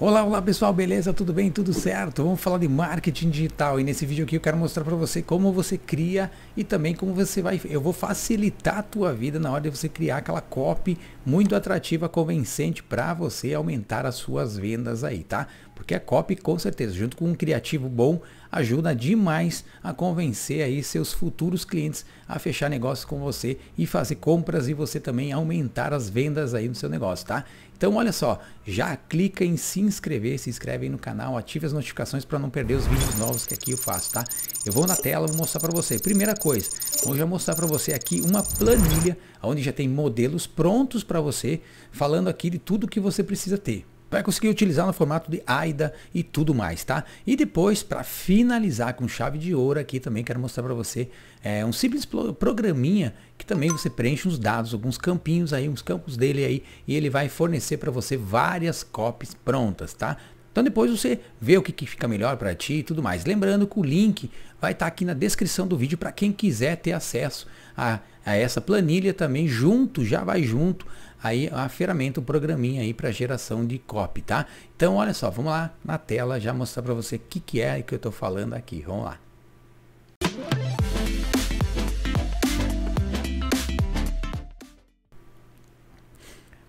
Olá, olá pessoal, beleza? Tudo bem? Tudo certo? Vamos falar de marketing digital e nesse vídeo aqui eu quero mostrar para você como você cria e também como você vai, eu vou facilitar a tua vida na hora de você criar aquela copy muito atrativa, convincente para você aumentar as suas vendas aí, tá? Porque a copy, com certeza, junto com um criativo bom, ajuda demais a convencer aí seus futuros clientes a fechar negócios com você e fazer compras e você também aumentar as vendas aí no seu negócio, tá? Então olha só, já clica em se inscrever, se inscreve aí no canal, ative as notificações para não perder os vídeos novos que aqui eu faço, tá? Eu vou na tela, vou mostrar para você. Primeira coisa, vou já mostrar para você aqui uma planilha onde já tem modelos prontos para você, falando aqui de tudo que você precisa ter vai conseguir utilizar no formato de AIDA e tudo mais, tá? E depois, para finalizar com chave de ouro aqui também, quero mostrar para você é, um simples programinha que também você preenche uns dados, alguns campinhos aí, uns campos dele aí, e ele vai fornecer para você várias copies prontas, tá? Então depois você vê o que, que fica melhor para ti e tudo mais. Lembrando que o link vai estar tá aqui na descrição do vídeo para quem quiser ter acesso a, a essa planilha também junto, já vai junto aí a ferramenta, o programinha aí para geração de copy, tá? Então olha só, vamos lá na tela já mostrar para você o que, que é que eu estou falando aqui, vamos lá.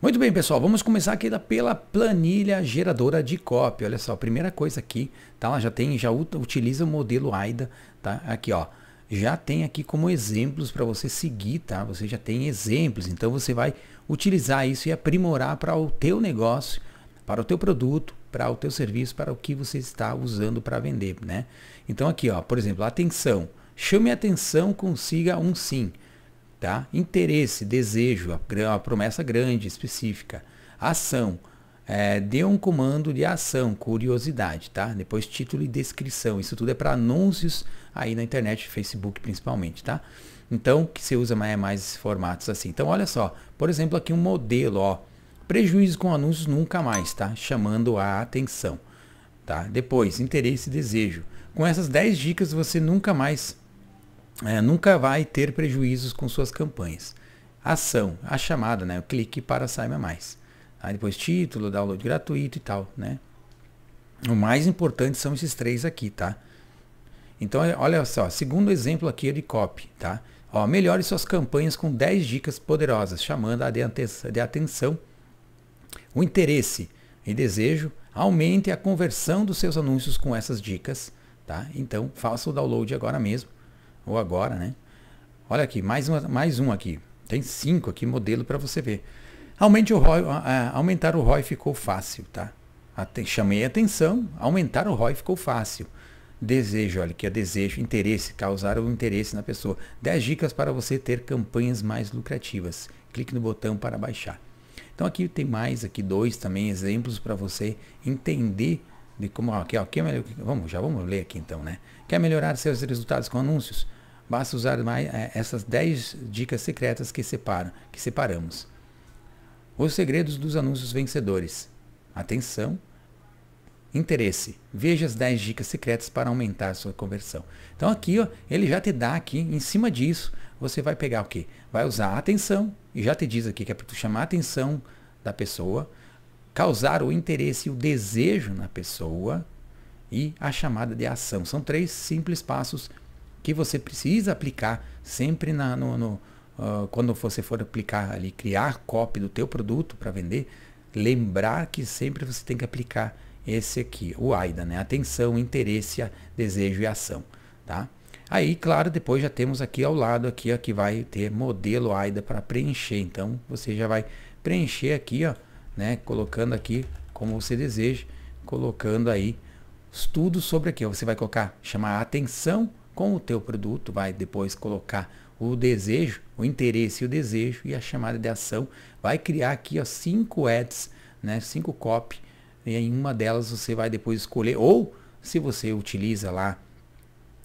Muito bem, pessoal, vamos começar aqui pela planilha geradora de copy. Olha só, primeira coisa aqui, tá? Ela já tem, já utiliza o modelo AIDA, tá? Aqui, ó. Já tem aqui como exemplos para você seguir, tá? Você já tem exemplos, então você vai utilizar isso e aprimorar para o teu negócio, para o teu produto, para o teu serviço, para o que você está usando para vender, né? Então aqui, ó, por exemplo, atenção, chame atenção, consiga um sim, tá? Interesse, desejo, a, promessa grande, específica, ação, é, dê um comando de ação, curiosidade, tá? Depois título e descrição, isso tudo é para anúncios aí na internet, Facebook principalmente, tá? Então, que se usa é mais, mais formatos assim. Então, olha só. Por exemplo, aqui um modelo, ó. Prejuízo com anúncios nunca mais, tá? Chamando a atenção. Tá? Depois, interesse e desejo. Com essas 10 dicas, você nunca mais, é, nunca vai ter prejuízos com suas campanhas. Ação, a chamada, né? O clique para saiba mais. Aí depois título, download gratuito e tal, né? O mais importante são esses três aqui, tá? Então, é, olha só, segundo exemplo aqui é de copy, tá? Ó, melhore suas campanhas com 10 dicas poderosas, chamando a de atenção o interesse e desejo. Aumente a conversão dos seus anúncios com essas dicas. Tá? Então, faça o download agora mesmo. Ou agora, né? Olha aqui, mais, uma, mais um aqui. Tem cinco aqui, modelo para você ver. Aumente o ROI, aumentar o ROI ficou fácil, tá? chamei a atenção, aumentar o ROI ficou fácil. Desejo, olha, que é desejo, interesse, causar o um interesse na pessoa. 10 dicas para você ter campanhas mais lucrativas. Clique no botão para baixar. Então aqui tem mais, aqui dois também exemplos para você entender de como aqui, ó, que é vamos já vamos ler aqui então, né? Quer melhorar seus resultados com anúncios? Basta usar mais é, essas 10 dicas secretas que separam, que separamos. Os segredos dos anúncios vencedores. Atenção, Interesse. Veja as 10 dicas secretas para aumentar sua conversão. Então aqui, ó, ele já te dá aqui, em cima disso, você vai pegar o quê? Vai usar a atenção, e já te diz aqui que é para tu chamar a atenção da pessoa, causar o interesse e o desejo na pessoa e a chamada de ação. São três simples passos que você precisa aplicar sempre na, no, no uh, quando você for aplicar ali, criar copy do teu produto para vender, lembrar que sempre você tem que aplicar esse aqui, o AIDA, né? Atenção, interesse, desejo e ação, tá? Aí, claro, depois já temos aqui ao lado aqui, ó, que vai ter modelo AIDA para preencher. Então, você já vai preencher aqui, ó, né, colocando aqui como você deseja, colocando aí tudo sobre aqui. Você vai colocar, chamar a atenção com o teu produto, vai depois colocar o desejo, o interesse e o desejo e a chamada de ação. Vai criar aqui, ó, cinco ads, né, cinco copy e em uma delas você vai depois escolher, ou se você utiliza lá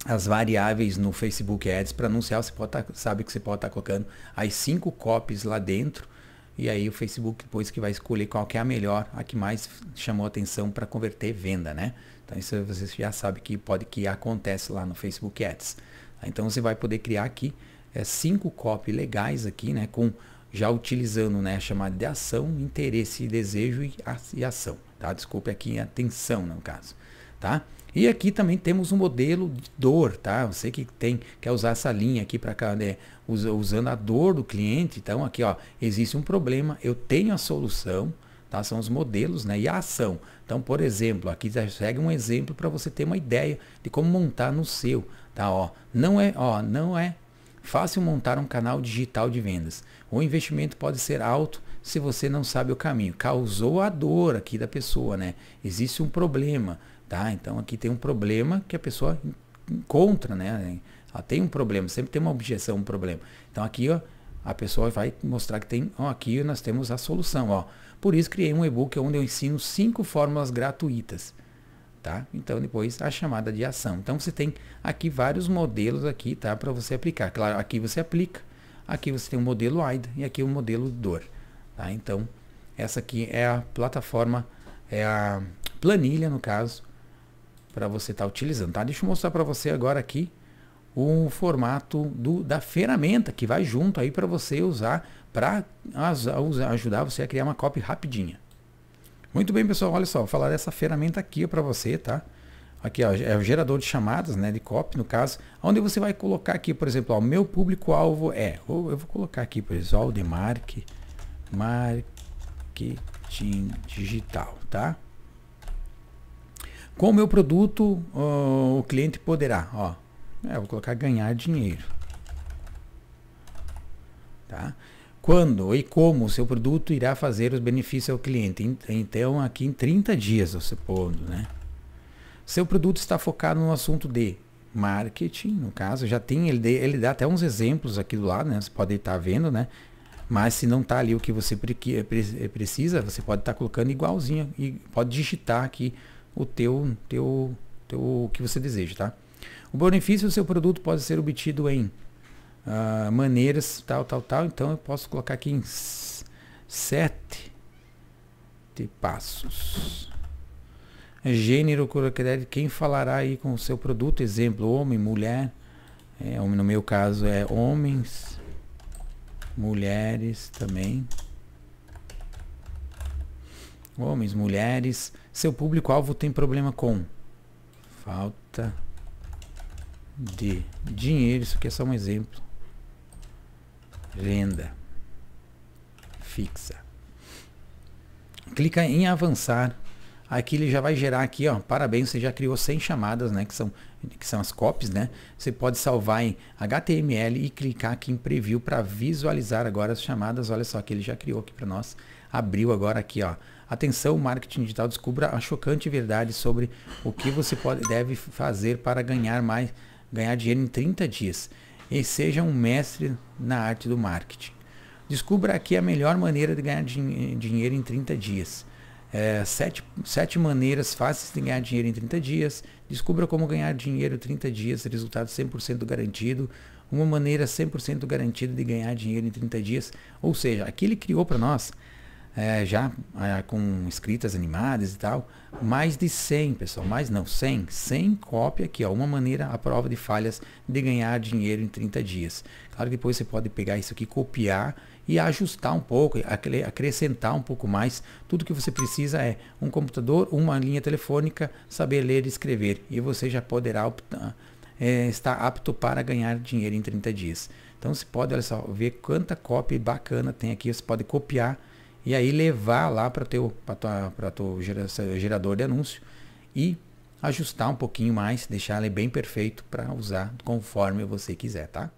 as variáveis no Facebook Ads para anunciar, você pode tá, sabe que você pode estar tá colocando as cinco copies lá dentro e aí o Facebook depois que vai escolher qual que é a melhor, a que mais chamou atenção para converter venda, né? Então isso você já sabe que pode que acontece lá no Facebook Ads. Então você vai poder criar aqui é, cinco copy legais aqui, né? Com já utilizando né, a chamada de ação, interesse e desejo e, a, e ação. Tá? Desculpe aqui a tensão, no caso. Tá? E aqui também temos um modelo de dor, tá? Você que tem quer usar essa linha aqui para cá, né? usando a dor do cliente, então aqui, ó, existe um problema, eu tenho a solução, tá? São os modelos, né? E a ação. Então, por exemplo, aqui já segue um exemplo para você ter uma ideia de como montar no seu, tá? Ó, não é, ó, não é Fácil montar um canal digital de vendas. O investimento pode ser alto se você não sabe o caminho. Causou a dor aqui da pessoa, né? Existe um problema, tá? Então aqui tem um problema que a pessoa encontra, né? Ela tem um problema, sempre tem uma objeção, um problema. Então aqui, ó, a pessoa vai mostrar que tem, ó, aqui nós temos a solução, ó. Por isso criei um e-book onde eu ensino cinco fórmulas gratuitas tá? Então depois a chamada de ação. Então você tem aqui vários modelos aqui, tá, para você aplicar. Claro, aqui você aplica. Aqui você tem o modelo AIDA e aqui o modelo DOR, tá? Então essa aqui é a plataforma, é a planilha no caso para você estar tá utilizando, tá? Deixa eu mostrar para você agora aqui o formato do, da ferramenta que vai junto aí para você usar para ajudar você a criar uma copy rapidinha. Muito bem, pessoal. Olha só, vou falar dessa ferramenta aqui para você, tá? Aqui ó, é o gerador de chamadas, né? De copy, no caso. Onde você vai colocar aqui, por exemplo, o meu público-alvo é... Ou eu vou colocar aqui, por exemplo, de marketing, marketing digital, tá? Com o meu produto, ó, ah, o cliente poderá, ó... É, vou colocar ganhar dinheiro. Tá? quando e como o seu produto irá fazer os benefícios ao cliente. Então, aqui em 30 dias, você pondo, né? Seu produto está focado no assunto de marketing, no caso, já tem, ele, ele dá até uns exemplos aqui do lado, né? Você pode estar vendo, né? Mas se não está ali o que você precisa, você pode estar colocando igualzinho e pode digitar aqui o teu, teu, teu, o que você deseja, tá? O benefício do seu produto pode ser obtido em uh, maneiras, tal, tal, tal. Então eu posso colocar aqui em sete passos. Gênero, quem falará aí com o seu produto, exemplo, homem, mulher. É, no meu caso é homens, mulheres também. Homens, mulheres. Seu público-alvo tem problema com falta de dinheiro. Isso aqui é só um exemplo. Venda. Fixa. Clica em avançar. Aqui ele já vai gerar aqui, ó. Parabéns, você já criou 100 chamadas, né? Que são, que são as copies, né? Você pode salvar em HTML e clicar aqui em preview para visualizar agora as chamadas. Olha só que ele já criou aqui para nós. Abriu agora aqui, ó. Atenção, marketing digital descubra a chocante verdade sobre o que você pode, deve fazer para ganhar mais ganhar dinheiro em 30 dias e seja um mestre na arte do marketing. Descubra aqui a melhor maneira de ganhar din dinheiro em 30 dias. É, sete, sete maneiras fáceis de ganhar dinheiro em 30 dias. Descubra como ganhar dinheiro em 30 dias, resultado 100% garantido. Uma maneira 100% garantida de ganhar dinheiro em 30 dias. Ou seja, aqui ele criou para nós é, já é, com escritas animadas e tal, mais de 100, pessoal, mais não, 100, 100 cópia aqui, ó, uma maneira, a prova de falhas de ganhar dinheiro em 30 dias. Claro que depois você pode pegar isso aqui, copiar e ajustar um pouco, acrescentar um pouco mais. Tudo que você precisa é um computador, uma linha telefônica, saber ler e escrever. E você já poderá optar, é, estar apto para ganhar dinheiro em 30 dias. Então você pode, olha só, ver quanta cópia bacana tem aqui. Você pode copiar e aí levar lá para teu para teu gerador de anúncio e ajustar um pouquinho mais, deixar ele bem perfeito para usar conforme você quiser, tá?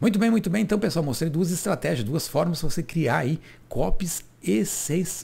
Muito bem, muito bem. Então, pessoal, mostrei duas estratégias, duas formas de você criar aí copies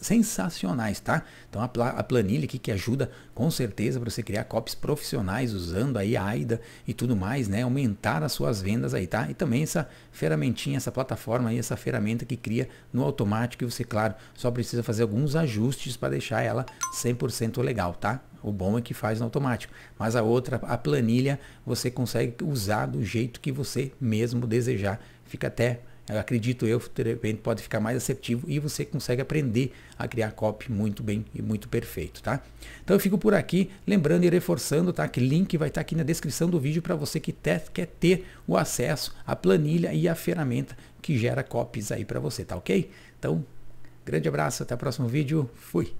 sensacionais, tá? Então a, pla a planilha aqui que ajuda com certeza para você criar copies profissionais usando aí a AIDA e tudo mais, né? Aumentar as suas vendas aí, tá? E também essa ferramentinha, essa plataforma aí, essa ferramenta que cria no automático e você, claro, só precisa fazer alguns ajustes para deixar ela 100% legal, tá? O bom é que faz no automático. Mas a outra, a planilha, você consegue usar do jeito que você mesmo desejar. Fica até eu acredito eu, de repente pode ficar mais assertivo e você consegue aprender a criar copy muito bem e muito perfeito, tá? Então eu fico por aqui, lembrando e reforçando, tá? Que link vai estar aqui na descrição do vídeo para você que te, quer ter o acesso à planilha e à ferramenta que gera copies aí para você, tá ok? Então, grande abraço, até o próximo vídeo, fui!